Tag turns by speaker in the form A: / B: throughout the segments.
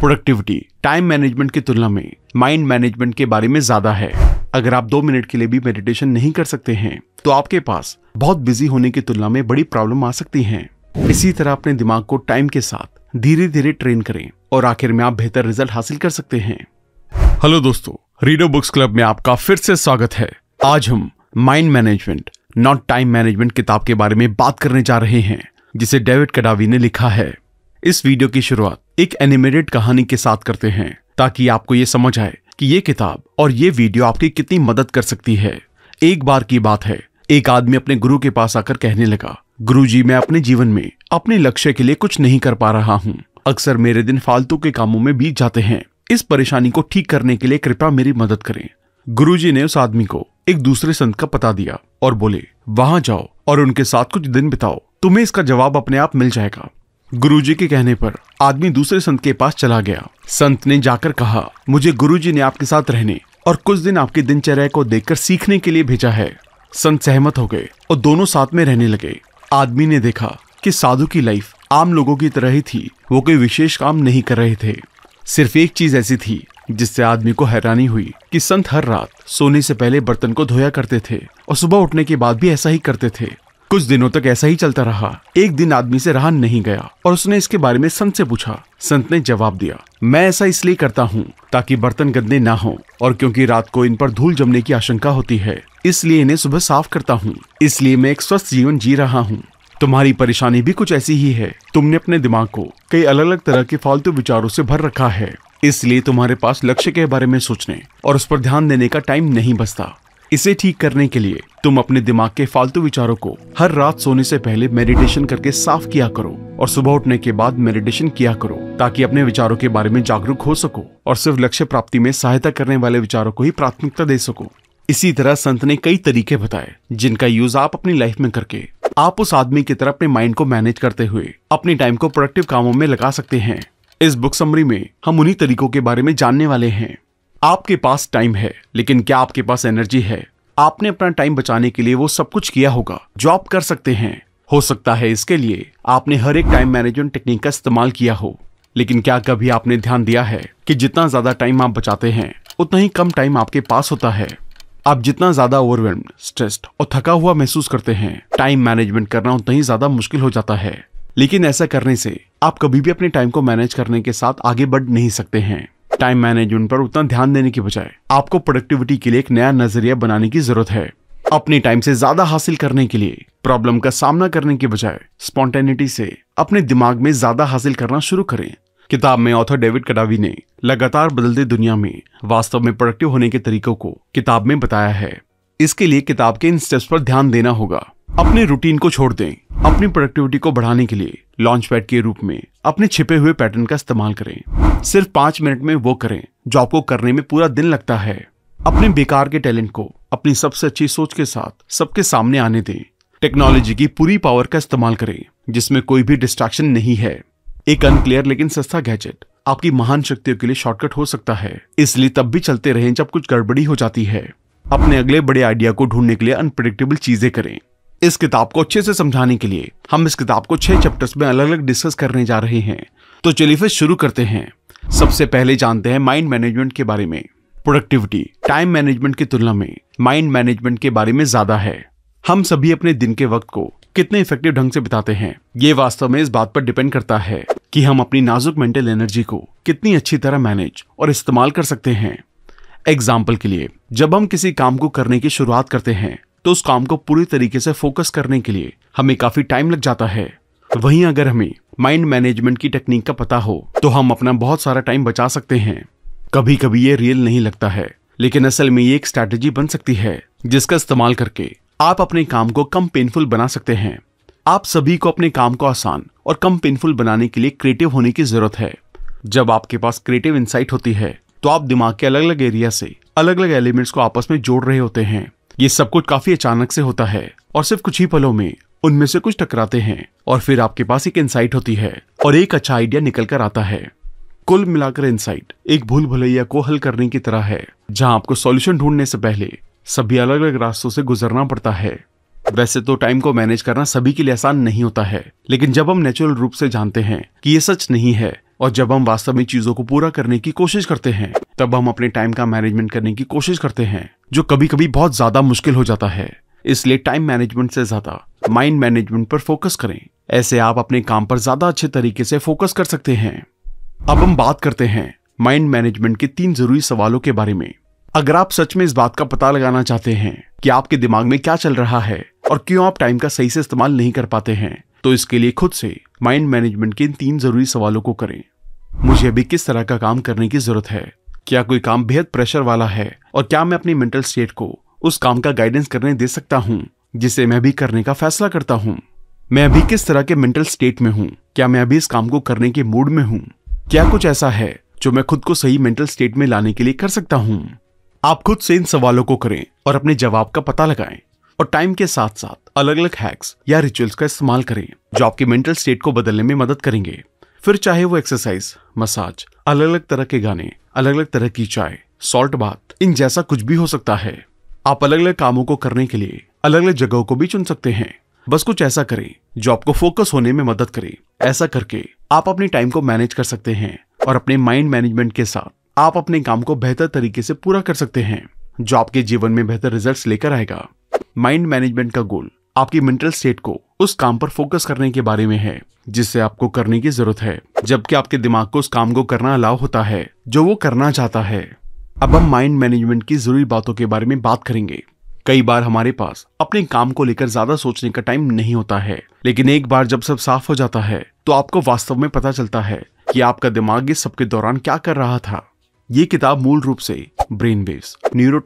A: productivity time management की तुलना में माइंड मैनेजमेंट के बारे में ज्यादा है अगर आप दो मिनट के लिए भी मेडिटेशन नहीं कर सकते हैं तो आपके पास बहुत बिजी होने की तुलना में बड़ी प्रॉब्लम आ सकती है इसी तरह अपने दिमाग को टाइम के साथ धीरे धीरे ट्रेन करें और आखिर में आप बेहतर रिजल्ट हासिल कर सकते हैं हेलो दोस्तों रीडो बुक्स क्लब में आपका फिर से स्वागत है आज हम mind management not time management किताब के बारे में बात करने जा रहे हैं जिसे डेविड कडावी ने लिखा है इस वीडियो की शुरुआत एक एनिमेटेड कहानी के साथ करते हैं ताकि आपको ये समझ आए कि ये किताब और ये वीडियो आपकी कितनी मदद कर सकती है एक बार की बात है एक आदमी अपने गुरु के पास आकर कहने लगा गुरु जी मैं अपने जीवन में अपने लक्ष्य के लिए कुछ नहीं कर पा रहा हूँ अक्सर मेरे दिन फालतू के कामों में बीत जाते हैं इस परेशानी को ठीक करने के लिए कृपया मेरी मदद करें गुरुजी ने उस आदमी को एक दूसरे संत का पता दिया और बोले वहां जाओ और उनके साथ कुछ दिन बिताओ तुम्हें इसका जवाब अपने आप मिल जाएगा गुरुजी के कहने पर आदमी दूसरे संत के पास चला गया संत ने जाकर कहा मुझे गुरुजी ने आपके साथ रहने और कुछ दिन आपकी दिनचर्या को देखकर सीखने के लिए भेजा है संत सहमत हो गए और दोनों साथ में रहने लगे आदमी ने देखा कि साधु की लाइफ आम लोगों की तरह ही थी वो कोई विशेष काम नहीं कर रहे थे सिर्फ एक चीज ऐसी थी जिससे आदमी को हैरानी हुई कि संत हर रात सोने से पहले बर्तन को धोया करते थे और सुबह उठने के बाद भी ऐसा ही करते थे कुछ दिनों तक ऐसा ही चलता रहा एक दिन आदमी से रहा नहीं गया और उसने इसके बारे में संत से पूछा संत ने जवाब दिया मैं ऐसा इसलिए करता हूँ ताकि बर्तन गंदे ना हो और क्योंकि रात को इन पर धूल जमने की आशंका होती है इसलिए इन्हें सुबह साफ करता हूँ इसलिए मैं एक स्वस्थ जीवन जी रहा हूँ तुम्हारी परेशानी भी कुछ ऐसी ही है तुमने अपने दिमाग को कई अलग अलग तरह के फालतू विचारों से भर रखा है इसलिए तुम्हारे पास लक्ष्य के बारे में सोचने और उस पर ध्यान देने का टाइम नहीं बचता इसे ठीक करने के लिए तुम अपने दिमाग के फालतू विचारों को हर रात सोने से पहले मेडिटेशन करके साफ किया करो और सुबह उठने के बाद मेडिटेशन किया करो ताकि अपने विचारों के बारे में जागरूक हो सको और सिर्फ लक्ष्य प्राप्ति में सहायता करने वाले विचारों को ही प्राथमिकता दे सको इसी तरह संत ने कई तरीके बताए जिनका यूज आप अपनी लाइफ में करके आप उस आदमी की तरह अपने माइंड को मैनेज करते हुए अपने टाइम को प्रोडक्टिव कामों में लगा सकते हैं इस बुक समरी में हम उन्हीं तरीकों के बारे में जानने वाले हैं आपके पास टाइम है लेकिन क्या आपके पास एनर्जी है आपने अपना टाइम बचाने के लिए वो सब कुछ किया होगा जो आप कर सकते हैं हो सकता है इसके लिए आपने हर एक टाइम मैनेजमेंट टेक्निक का इस्तेमाल किया हो लेकिन क्या कभी आपने ध्यान दिया है कि जितना ज्यादा टाइम आप बचाते हैं उतना ही कम टाइम आपके पास होता है आप जितना ज्यादा ओवरवेल्म स्ट्रेस्ड और थका हुआ महसूस करते हैं टाइम मैनेजमेंट करना उतना ही ज्यादा मुश्किल हो जाता है लेकिन ऐसा करने से आप कभी भी अपने टाइम को मैनेज करने के साथ आगे बढ़ नहीं सकते हैं टाइम मैनेजमेंट पर उतना ध्यान देने की बजाय आपको प्रोडक्टिविटी के लिए एक नया नजरिया बनाने की जरूरत है अपने टाइम से ज्यादा हासिल करने के लिए प्रॉब्लम का सामना करने के बजाय स्पॉन्टेनिटी से अपने दिमाग में ज्यादा हासिल करना शुरू करें किताब में ऑथर डेविड कडावी ने लगातार बदलते दुनिया में वास्तव में प्रोडक्टिव होने के तरीकों को किताब में बताया है इसके लिए किताब के इन स्टेप्स पर ध्यान देना होगा अपने रूटीन को छोड़ दें अपनी प्रोडक्टिविटी को बढ़ाने के लिए लॉन्च पैड के रूप में अपने छिपे हुए पैटर्न का इस्तेमाल करें सिर्फ पांच मिनट में वो करें जो आपको करने में पूरा दिन लगता है अपने बेकार के टैलेंट को अपनी सबसे अच्छी सोच के साथ सबके सामने आने दें टेक्नोलॉजी की पूरी पावर का इस्तेमाल करें जिसमें कोई भी डिस्ट्रैक्शन नहीं है एक अनक्लियर लेकिन सस्ता गैजेट आपकी महान शक्तियों के लिए शॉर्टकट हो सकता है इसलिए तब भी चलते रहें जब कुछ गड़बड़ी हो जाती है अपने अगले बड़े आइडिया को ढूंढने के लिए अनप्रडिक्टेबल चीजें करें इस किताब को अच्छे से समझाने के लिए हम इस किताब को छह चैप्टर्स में अलग अलग डिस्कस करने जा रहे हैं तो चलिए फिर शुरू करते हैं सबसे पहले जानते हैं माइंड मैनेजमेंट के बारे में प्रोडक्टिविटी टाइम मैनेजमेंट की तुलना में माइंड मैनेजमेंट के बारे में ज्यादा है हम सभी अपने दिन के वक्त को कितने इफेक्टिव ढंग से बिताते हैं ये वास्तव में इस बात पर डिपेंड करता है कि हम अपनी नाजुक मेंटल एनर्जी को कितनी अच्छी तरह मैनेज और इस्तेमाल कर सकते हैं एग्जाम्पल के लिए जब हम किसी काम को करने की शुरुआत करते हैं तो उस काम को पूरी तरीके से फोकस करने के लिए हमें काफी टाइम लग जाता है वहीं अगर हमें माइंड मैनेजमेंट की टेक्निक का पता हो तो हम अपना बहुत सारा टाइम बचा सकते हैं कभी कभी ये रियल नहीं लगता है लेकिन असल में ये एक स्ट्रैटेजी बन सकती है जिसका इस्तेमाल करके आप अपने काम को कम पेनफुल बना सकते हैं आप सभी को अपने काम को आसान और कम पेनफुल बनाने के लिए क्रिएटिव होने की जरूरत है जब आपके पास क्रिएटिव इंसाइट होती है तो आप दिमाग के अलग अलग एरिया से अलग अलग एलिमेंट्स को आपस में जोड़ रहे होते हैं ये सब कुछ काफी अचानक से होता है और सिर्फ कुछ ही पलों में उनमें से कुछ टकराते हैं और फिर आपके पास एक इंसाइट होती है और एक अच्छा आइडिया निकल कर आता है कुल मिलाकर इंसाइट एक भूल भुलैया को हल करने की तरह है जहां आपको सॉल्यूशन ढूंढने से पहले सभी अलग अलग रास्तों से गुजरना पड़ता है वैसे तो टाइम को मैनेज करना सभी के लिए आसान नहीं होता है लेकिन जब हम नेचुरल रूप से जानते हैं कि ये सच नहीं है और जब हम वास्तव में चीजों को पूरा करने की कोशिश करते हैं तब हम अपने टाइम का मैनेजमेंट करने की कोशिश करते हैं जो कभी कभी बहुत ज्यादा मुश्किल हो जाता है इसलिए टाइम मैनेजमेंट से ज्यादा माइंड मैनेजमेंट पर फोकस करें ऐसे आप अपने काम पर ज्यादा अच्छे तरीके से फोकस कर सकते हैं अब हम बात करते हैं माइंड मैनेजमेंट के तीन जरूरी सवालों के बारे में अगर आप सच में इस बात का पता लगाना चाहते हैं कि आपके दिमाग में क्या चल रहा है और क्यों आप टाइम का सही से इस्तेमाल नहीं कर पाते हैं तो इसके लिए खुद से माइंड मैनेजमेंट के इन तीन जरूरी सवालों को करें मुझे अभी किस तरह का काम करने की जरूरत है क्या कोई काम बेहद प्रेशर वाला है और क्या मैं अपनी मेंटल स्टेट को उस काम का गाइडेंस करने दे सकता हूँ जिसे मैं भी करने का फैसला करता हूँ मैं अभी किस तरह के मेंटल स्टेट में हूँ क्या मैं अभी इस काम को करने के मूड में हूँ क्या कुछ ऐसा है जो मैं खुद को सही मेंटल स्टेट में लाने के लिए कर सकता हूँ आप खुद से इन सवालों को करें और अपने जवाब का पता लगाएं और टाइम के साथ साथ अलग अलग हैक्स या रिचुअल्स का इस्तेमाल करें जो आपके मेंटल स्टेट को बदलने में मदद करेंगे फिर चाहे वो एक्सरसाइज मसाज अलग अलग तरह के गाने अलग अलग तरह की चाय सॉल्ट बात इन जैसा कुछ भी हो सकता है आप अलग अलग कामों को करने के लिए अलग अलग जगहों को भी चुन सकते हैं बस कुछ ऐसा करें जो आपको फोकस होने में मदद करे ऐसा करके आप अपने टाइम को मैनेज कर सकते हैं और अपने माइंड मैनेजमेंट के साथ आप अपने काम को बेहतर तरीके से पूरा कर सकते हैं जो आपके जीवन में बेहतर रिजल्ट्स लेकर आएगा माइंड मैनेजमेंट का गोल आपकी मेंटल स्टेट को उस काम पर फोकस करने के बारे में है जिससे आपको करने की जरूरत है जबकि आपके दिमाग को उस काम को करना अलाव होता है जो वो करना चाहता है अब हम माइंड मैनेजमेंट की जरूरी बातों के बारे में बात करेंगे कई बार हमारे पास अपने काम को लेकर ज्यादा सोचने का टाइम नहीं होता है लेकिन एक बार जब सब साफ हो जाता है तो आपको वास्तव में पता चलता है कि आपका दिमाग इस सबके दौरान क्या कर रहा था ये किताब मूल रूप से ब्रेन वेव्स न्यूरो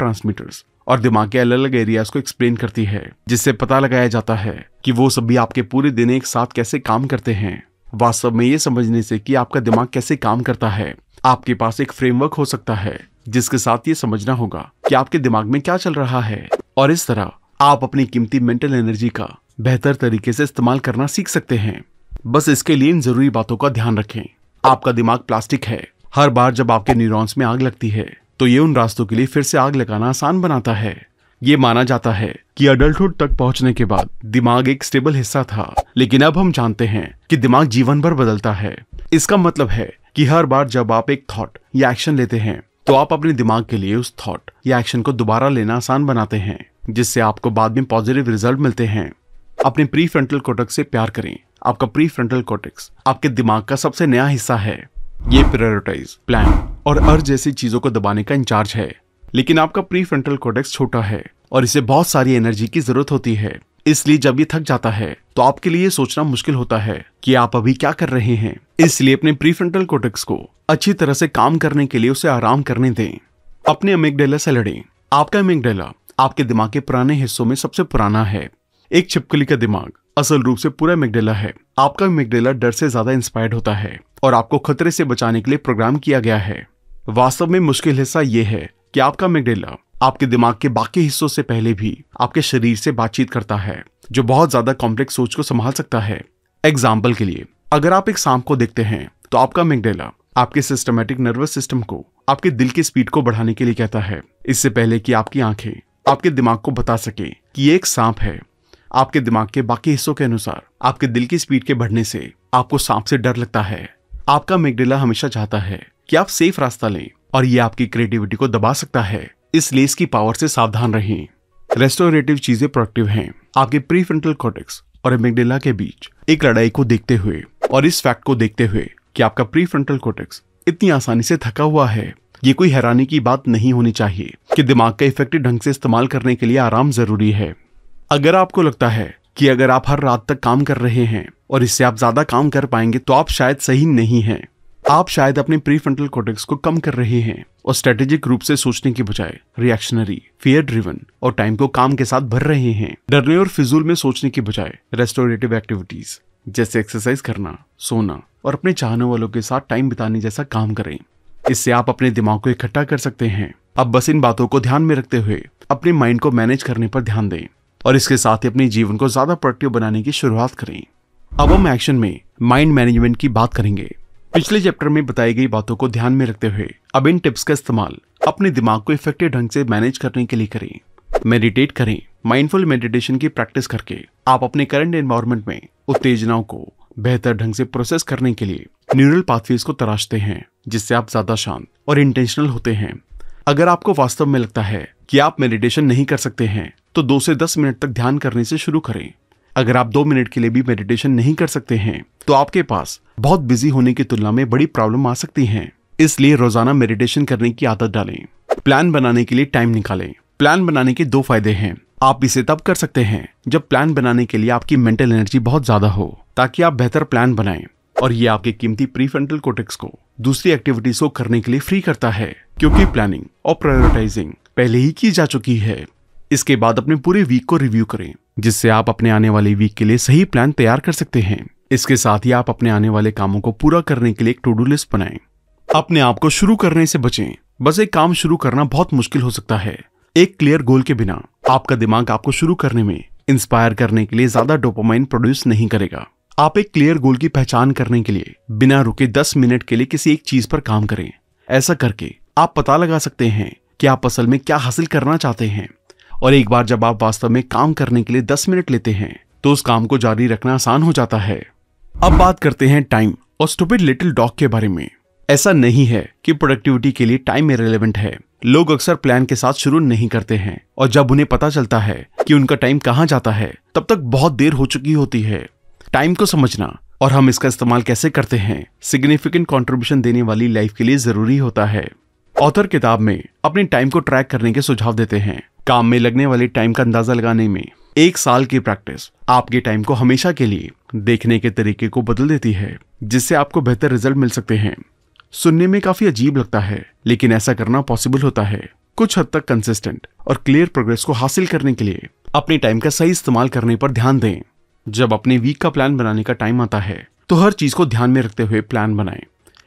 A: और दिमाग के अलग अलग एरियाज को एक्सप्लेन करती है जिससे पता लगाया जाता है कि वो सभी आपके पूरे दिन एक साथ कैसे काम करते हैं वास्तव में ये समझने से कि आपका दिमाग कैसे काम करता है आपके पास एक फ्रेमवर्क हो सकता है जिसके साथ ये समझना होगा कि आपके दिमाग में क्या चल रहा है और इस तरह आप अपनी कीमती मेंटल एनर्जी का बेहतर तरीके से इस्तेमाल करना सीख सकते हैं बस इसके लिए इन जरूरी बातों का ध्यान रखें आपका दिमाग प्लास्टिक है हर बार जब आपके न्यूरॉन्स में आग लगती है तो ये उन रास्तों के लिए फिर से आग लगाना आसान बनाता है ये माना जाता है कि अडल्टहुड तक पहुंचने के बाद दिमाग एक स्टेबल हिस्सा था लेकिन अब हम जानते हैं कि दिमाग जीवन भर बदलता है इसका मतलब है कि हर बार जब आप एक थॉट या एक्शन लेते हैं तो आप अपने दिमाग के लिए उस थॉट या एक्शन को दोबारा लेना आसान बनाते हैं जिससे आपको बाद में पॉजिटिव रिजल्ट मिलते हैं अपने प्री फ्रंटल कोटक्स से प्यार करें आपका प्री फ्रंटल कोटेक्स आपके दिमाग का सबसे नया हिस्सा है ये प्रायोरिटाइज प्लान और अर जैसी चीजों को दबाने का इंचार्ज है लेकिन आपका प्री फ्रंटल कोडेक्स छोटा है और इसे बहुत सारी एनर्जी की जरूरत होती है इसलिए जब ये थक जाता है तो आपके लिए सोचना मुश्किल होता है कि आप अभी क्या कर रहे हैं इसलिए अपने प्रीफ्रंटल कोटेक्स को अच्छी तरह से काम करने के लिए उसे आराम करने दें अपने अमेगडेला से लड़ें आपका अमेगडेला आपके दिमाग के पुराने हिस्सों में सबसे पुराना है एक छिपकली का दिमाग असल रूप से पूरा मेगडेला है आपका मेगडेला डर से ज्यादा इंस्पायर्ड होता है और आपको खतरे से बचाने के लिए प्रोग्राम किया गया है वास्तव में मुश्किल हिस्सा यह है कि आपका मेगडेला आपके दिमाग के बाकी हिस्सों से पहले भी आपके शरीर से बातचीत करता है जो बहुत ज्यादा कॉम्प्लेक्स सोच को संभाल सकता है एग्जाम्पल के लिए अगर आप एक सांप को देखते हैं तो आपका मेगडेला आपके सिस्टमेटिक नर्वस सिस्टम को आपके दिल की स्पीड को बढ़ाने के लिए कहता है इससे पहले कि आपकी आंखें आपके दिमाग को बता सके कि एक सांप है आपके दिमाग के बाकी हिस्सों के अनुसार आपके दिल की स्पीड के बढ़ने से आपको सांप से डर लगता है आपका मेगडेला हमेशा चाहता है कि आप सेफ रास्ता लें और ये आपकी क्रिएटिविटी को दबा सकता है इसलिए इसकी पावर से सावधान रहें रेस्टोरेटिव चीजें प्रोडक्टिव हैं आपके प्रीफ्रंटल कॉर्टेक्स और एमिग्डेला के बीच एक लड़ाई को देखते हुए और इस फैक्ट को देखते हुए कि आपका प्रीफ्रंटल कॉर्टेक्स इतनी आसानी से थका हुआ है ये कोई हैरानी की बात नहीं होनी चाहिए कि दिमाग का इफेक्टिव ढंग से इस्तेमाल करने के लिए आराम जरूरी है अगर आपको लगता है कि अगर आप हर रात तक काम कर रहे हैं और इससे आप ज्यादा काम कर पाएंगे तो आप शायद सही नहीं हैं आप शायद अपने प्री फ्रंटल कोटेक्स को कम कर रहे हैं और स्ट्रेटेजिक रूप से सोचने के बजाय रिएक्शनरी फियर ड्रिवन और टाइम को काम के साथ भर रहे हैं डरने और फिजूल में सोचने के बजाय रेस्टोरेटिव एक्टिविटीज जैसे एक्सरसाइज करना सोना और अपने चाहने वालों के साथ टाइम बिताने जैसा काम करें इससे आप अपने दिमाग को इकट्ठा कर सकते हैं अब बस इन बातों को ध्यान में रखते हुए अपने माइंड को मैनेज करने पर ध्यान दें और इसके साथ ही अपने जीवन को ज्यादा प्रोडक्टिव बनाने की शुरुआत करें अब हम एक्शन में माइंड मैनेजमेंट की बात करेंगे पिछले चैप्टर में बताई गई बातों को ध्यान में रखते हुए अब इन टिप्स का इस्तेमाल अपने दिमाग को इफेक्टिव ढंग से मैनेज करने के लिए करें मेडिटेट करें माइंडफुल मेडिटेशन की प्रैक्टिस करके आप अपने करंट एनवायरमेंट में उत्तेजनाओं को बेहतर ढंग से प्रोसेस करने के लिए न्यूरल पाथवेज को तराशते हैं जिससे आप ज्यादा शांत और इंटेंशनल होते हैं अगर आपको वास्तव में लगता है कि आप मेडिटेशन नहीं कर सकते हैं तो दो से दस मिनट तक ध्यान करने से शुरू करें अगर आप दो मिनट के लिए भी मेडिटेशन नहीं कर सकते हैं तो आपके पास बहुत बिजी होने की तुलना में बड़ी प्रॉब्लम आ सकती है इसलिए रोजाना मेडिटेशन करने की आदत डालें प्लान बनाने के लिए टाइम निकालें प्लान बनाने के दो फायदे हैं आप इसे तब कर सकते हैं जब प्लान बनाने के लिए आपकी मेंटल एनर्जी बहुत ज्यादा हो ताकि आप बेहतर प्लान बनाएं और ये आपके कीमती प्रीफ्रंटल कोटेक्स को दूसरी एक्टिविटीज को करने के लिए फ्री करता है क्योंकि प्लानिंग और प्रायोरिटाइजिंग पहले ही की जा चुकी है इसके बाद अपने पूरे वीक को रिव्यू करें जिससे आप अपने आने वाले वीक के लिए सही प्लान तैयार कर सकते हैं इसके साथ ही आप अपने आने वाले कामों को पूरा करने के लिए एक टू डू लिस्ट बनाएं अपने आप को शुरू करने से बचें बस एक काम शुरू करना बहुत मुश्किल हो सकता है एक क्लियर गोल के बिना आपका दिमाग आपको शुरू करने में इंस्पायर करने के लिए ज्यादा डोपोमाइन प्रोड्यूस नहीं करेगा आप एक क्लियर गोल की पहचान करने के लिए बिना रुके दस मिनट के लिए किसी एक चीज पर काम करें ऐसा करके आप पता लगा सकते हैं कि आप असल में क्या हासिल करना चाहते हैं और एक बार जब आप वास्तव में काम करने के लिए दस मिनट लेते हैं तो उस काम को जारी रखना आसान हो जाता है अब बात करते हैं टाइम और स्टूपिड लिटिल डॉग के बारे में ऐसा नहीं है कि प्रोडक्टिविटी के लिए टाइम रेलिवेंट है लोग अक्सर प्लान के साथ शुरू नहीं करते हैं और जब उन्हें पता चलता है कि उनका टाइम कहाँ जाता है तब तक बहुत देर हो चुकी होती है टाइम को समझना और हम इसका इस्तेमाल कैसे करते हैं सिग्निफिकेंट कॉन्ट्रीब्यूशन देने वाली लाइफ के लिए जरूरी होता है ऑथर किताब में अपने टाइम को ट्रैक करने के सुझाव देते हैं काम में लगने वाले टाइम का अंदाजा लगाने में एक साल की प्रैक्टिस आपके टाइम को हमेशा के लिए देखने के तरीके को बदल देती है जिससे आपको बेहतर रिजल्ट मिल सकते हैं सुनने में काफी अजीब लगता है लेकिन ऐसा करना पॉसिबल होता है कुछ हद तक कंसिस्टेंट और क्लियर प्रोग्रेस को हासिल करने के लिए अपने टाइम का सही इस्तेमाल करने पर ध्यान दें जब अपने वीक का प्लान बनाने का टाइम आता है तो हर चीज को ध्यान में रखते हुए प्लान बनाएं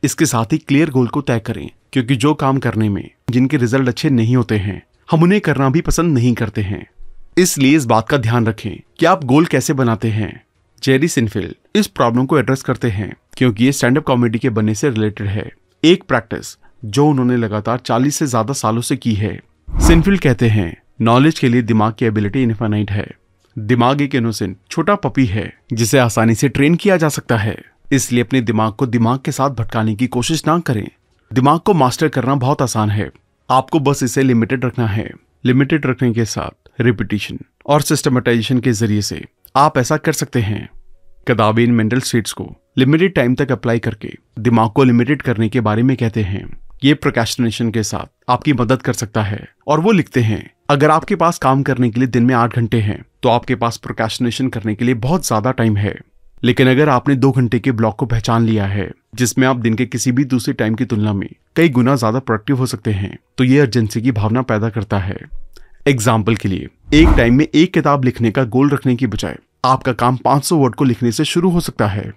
A: इसके साथ ही क्लियर गोल को तय करें क्योंकि जो काम करने में जिनके रिजल्ट अच्छे नहीं होते हैं हम उन्हें करना भी पसंद नहीं करते हैं इसलिए इस बात का ध्यान रखें कि आप गोल कैसे बनाते हैं जेरी सिनफील्ड इस प्रॉब्लम को एड्रेस करते हैं क्योंकि ये स्टैंड अप कॉमेडी के बनने से रिलेटेड है एक प्रैक्टिस जो उन्होंने लगातार 40 से ज्यादा सालों से की है सिनफील्ड कहते हैं नॉलेज के लिए दिमाग की एबिलिटी इनफाइनाइट है दिमाग एक इनोसेंट छोटा पपी है जिसे आसानी से ट्रेन किया जा सकता है इसलिए अपने दिमाग को दिमाग के साथ भटकाने की कोशिश ना करें दिमाग को मास्टर करना बहुत आसान है आपको बस इसे लिमिटेड रखना है लिमिटेड रखने के साथ रिपीटिशन और सिस्टमेटाइजेशन के जरिए से आप ऐसा कर सकते हैं कदाबे मेंटल स्टेट्स को लिमिटेड टाइम तक अप्लाई करके दिमाग को लिमिटेड करने के बारे में कहते हैं ये प्रोकेस्टिनेशन के साथ आपकी मदद कर सकता है और वो लिखते हैं अगर आपके पास काम करने के लिए दिन में आठ घंटे हैं तो आपके पास प्रोकेस्टिनेशन करने के लिए बहुत ज्यादा टाइम है लेकिन अगर आपने दो घंटे के ब्लॉक को पहचान लिया है जिसमें आप दिन के किसी भी दूसरे टाइम की तुलना में कई गुना ज्यादा प्रोडक्टिव हो सकते हैं तो ये अर्जेंसी की भावना पैदा करता है एग्जाम्पल के लिए एक टाइम में एक किताब लिखने का गोल रखने की बजाय आपका काम 500 वर्ड को लिखने से शुरू हो सकता है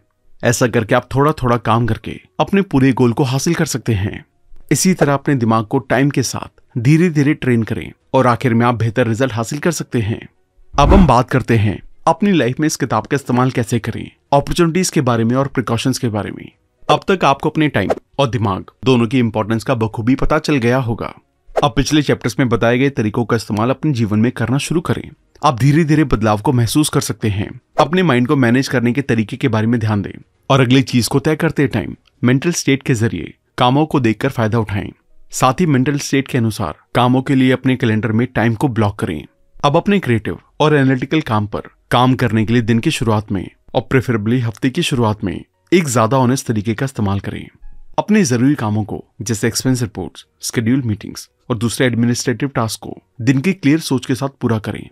A: ऐसा करके आप थोड़ा थोड़ा काम करके अपने पूरे गोल को हासिल कर सकते हैं इसी तरह अपने दिमाग को टाइम के साथ धीरे धीरे ट्रेन करें और आखिर में आप बेहतर रिजल्ट हासिल कर सकते हैं अब हम बात करते हैं अपनी लाइफ में इस किताब का इस्तेमाल कैसे करें अपॉर्चुनिटीज के बारे में और प्रिकॉशंस के बारे में अब तक आपको अपने टाइम और दिमाग दोनों की इंपॉर्टेंस का बखूबी पता चल गया होगा अब पिछले चैप्टर्स में बताए गए तरीकों का इस्तेमाल अपने जीवन में करना शुरू करें आप धीरे धीरे बदलाव को महसूस कर सकते हैं अपने माइंड को मैनेज करने के तरीके के बारे में ध्यान दें और अगली चीज को तय करते टाइम मेंटल स्टेट के जरिए कामों को देखकर फायदा उठाएं साथ ही मेंटल स्टेट के अनुसार कामों के लिए अपने कैलेंडर में टाइम को ब्लॉक करें अब अपने क्रिएटिव और एनालिटिकल काम पर काम करने के लिए दिन की शुरुआत में और प्रेफरेबली हफ्ते की शुरुआत में एक ज्यादा ऑनेस्ट तरीके का इस्तेमाल करें अपने जरूरी कामों को जैसे एक्सपेंस रिपोर्ट स्केड्यूल मीटिंग्स और दूसरे एडमिनिस्ट्रेटिव टास्क को दिन की क्लियर सोच के साथ पूरा करें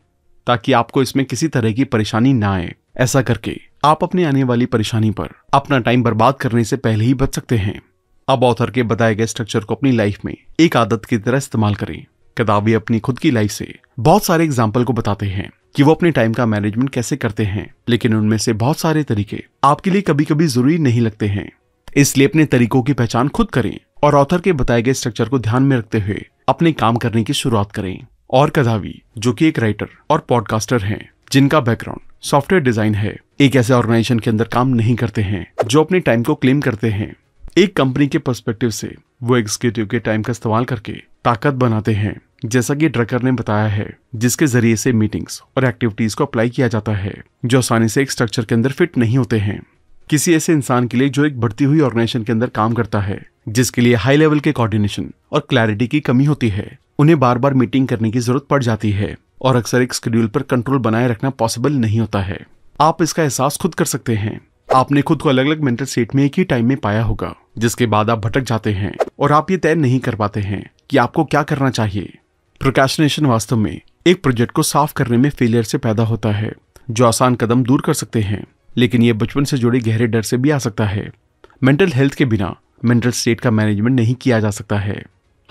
A: ताकि आपको इसमें किसी तरह की परेशानी ना आए ऐसा करके आप अपने आने वाली परेशानी पर अपना टाइम बर्बाद करने से पहले ही बच सकते हैं अब ऑथर के बताए गए स्ट्रक्चर को अपनी लाइफ में एक आदत की तरह इस्तेमाल करें कदावी अपनी खुद की लाइफ से बहुत सारे एग्जाम्पल को बताते हैं कि वो अपने टाइम का मैनेजमेंट कैसे करते हैं लेकिन उनमें से बहुत सारे तरीके आपके लिए कभी कभी जरूरी नहीं लगते हैं इसलिए अपने तरीकों की पहचान खुद करें और ऑथर के बताए गए स्ट्रक्चर को ध्यान में रखते हुए अपने काम करने की शुरुआत करें और कदावी जो कि एक राइटर और पॉडकास्टर हैं जिनका बैकग्राउंड सॉफ्टवेयर डिजाइन है एक ऐसे ऑर्गेनाइजेशन के अंदर काम नहीं करते हैं जो अपने टाइम को क्लेम करते हैं एक कंपनी के पर्सपेक्टिव से वो एग्जीक्यूटिव के टाइम का इस्तेमाल करके ताकत बनाते हैं जैसा कि ड्रकर ने बताया है जिसके जरिए से मीटिंग्स और एक्टिविटीज को अप्लाई किया जाता है जो आसानी से एक स्ट्रक्चर के अंदर फिट नहीं होते हैं किसी ऐसे इंसान के लिए जो एक बढ़ती हुई ऑर्गेनाइजेशन के अंदर काम करता है जिसके लिए हाई लेवल के कोऑर्डिनेशन और क्लैरिटी की कमी होती है उन्हें बार बार मीटिंग करने की जरूरत पड़ जाती है और अक्सर एक स्कड्यूल पर कंट्रोल बनाए रखना पॉसिबल नहीं होता है आप इसका एहसास खुद कर सकते हैं आपने खुद को अलग अलग मेंटल स्टेट में एक ही टाइम में पाया होगा जिसके बाद आप भटक जाते हैं और आप ये तय नहीं कर पाते हैं कि आपको क्या करना चाहिए प्रोकाशनेशन वास्तव में एक प्रोजेक्ट को साफ करने में फेलियर से पैदा होता है जो आसान कदम दूर कर सकते हैं लेकिन यह बचपन से जुड़े गहरे डर से भी आ सकता है मेंटल हेल्थ के बिना मेंटल स्टेट का मैनेजमेंट नहीं किया जा सकता है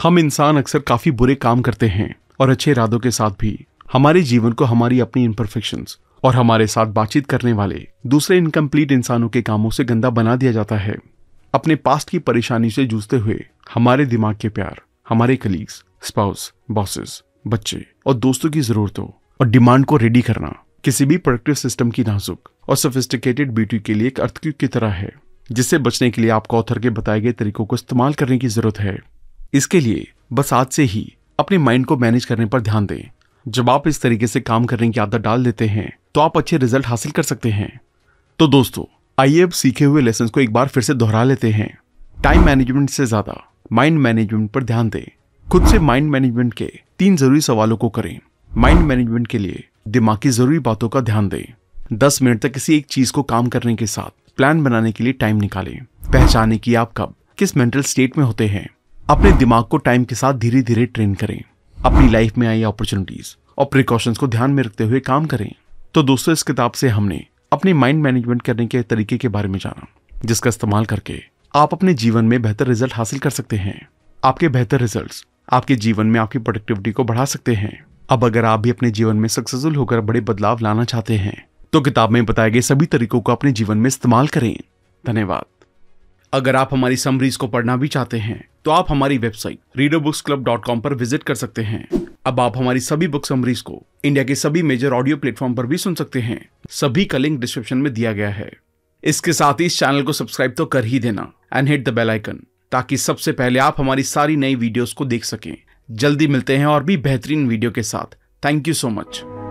A: हम इंसान अक्सर काफ़ी बुरे काम करते हैं और अच्छे इरादों के साथ भी हमारे जीवन को हमारी अपनी इम्परफेक्शन और हमारे साथ बातचीत करने वाले दूसरे इनकम्प्लीट इंसानों के कामों से गंदा बना दिया जाता है अपने पास्ट की परेशानी से जूझते हुए हमारे दिमाग के प्यार हमारे कलीग्स स्पाउस बॉसेस बच्चे और दोस्तों की जरूरतों और डिमांड को रेडी करना किसी भी प्रोडक्टिव सिस्टम की नाजुक और सोफिस्टिकेटेड ब्यूटी e के लिए एक अर्थक्यूक की तरह है जिससे बचने के लिए आपको ऑथर के बताए गए तरीकों को इस्तेमाल करने की जरूरत है इसके लिए बस आज से ही अपने माइंड को मैनेज करने पर ध्यान दें जब आप इस तरीके से काम करने की आदत डाल देते हैं तो आप अच्छे रिजल्ट हासिल कर सकते हैं तो दोस्तों आइए अब सीखे हुए लेसन को एक बार फिर से दोहरा लेते हैं टाइम मैनेजमेंट से ज्यादा माइंड मैनेजमेंट पर ध्यान दें खुद से माइंड मैनेजमेंट के तीन जरूरी सवालों को करें माइंड मैनेजमेंट के लिए दिमाग की जरूरी बातों का ध्यान दें दस मिनट तक किसी एक चीज को काम करने के साथ प्लान बनाने के लिए टाइम निकालें पहचाने की आप कब किस मेंटल स्टेट में होते हैं अपने दिमाग को टाइम के साथ धीरे धीरे ट्रेन करें अपनी लाइफ में आई अपॉर्चुनिटीज और प्रिकॉशंस को ध्यान में रखते हुए काम करें तो दोस्तों इस किताब से हमने अपने माइंड मैनेजमेंट करने के तरीके के बारे में जाना जिसका इस्तेमाल करके आप अपने जीवन में बेहतर रिजल्ट हासिल कर सकते हैं आपके बेहतर रिजल्ट आपके जीवन में आपकी प्रोडक्टिविटी को बढ़ा सकते हैं अब अगर आप भी अपने जीवन में सक्सेसफुल होकर बड़े बदलाव लाना चाहते हैं तो किताब में बताए गए सभी तरीकों को अपने जीवन में इस्तेमाल करें धन्यवाद अगर आप हमारी समरीज को पढ़ना भी चाहते हैं तो आप हमारी वेबसाइट readerbookclub.com पर विजिट कर सकते हैं अब आप हमारी सभी बुक समरीज को इंडिया के सभी मेजर ऑडियो प्लेटफॉर्म पर भी सुन सकते हैं सभी का लिंक डिस्क्रिप्शन में दिया गया है इसके साथ ही इस चैनल को सब्सक्राइब तो कर ही देना and hit the bell icon ताकि सबसे पहले आप हमारी सारी नई वीडियोस को देख सकें जल्दी मिलते हैं और भी बेहतरीन वीडियो के साथ थैंक यू सो मच